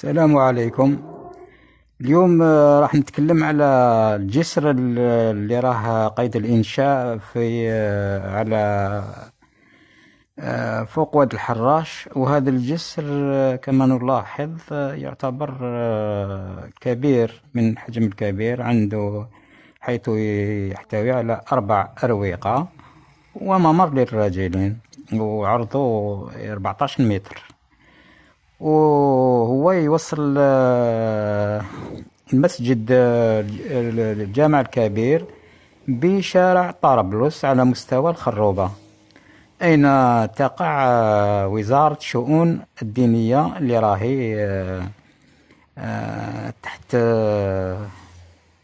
السلام عليكم اليوم آه، راح نتكلم على الجسر اللي راه قيد الانشاء في آه، على آه، فوق واد الحراش وهذا الجسر كما نلاحظ يعتبر كبير من حجم الكبير عنده حيث يحتوي على أربع أروقة وممر للراجلين وعرضه 14 متر و يوصل آه، المسجد آه، الجامع الكبير بشارع طرابلس على مستوى الخروبة أين تقع آه، وزارة الشؤون الدينية اللي راهي تحت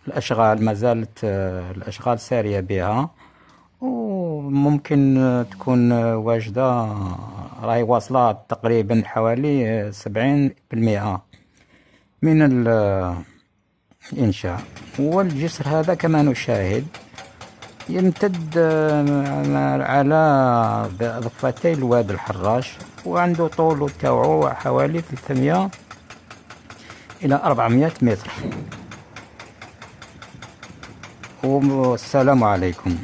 الأشغال ما زالت الأشغال سارية بها وممكن تكون واجدة راهي واصلة تقريبا حوالي سبعين بالمئة من الإنشاء والجسر هذا كما نشاهد يمتد آه، على ضفتي الواد الحراش وعنده طول تاعو حوالي 300 إلى 400 متر والسلام عليكم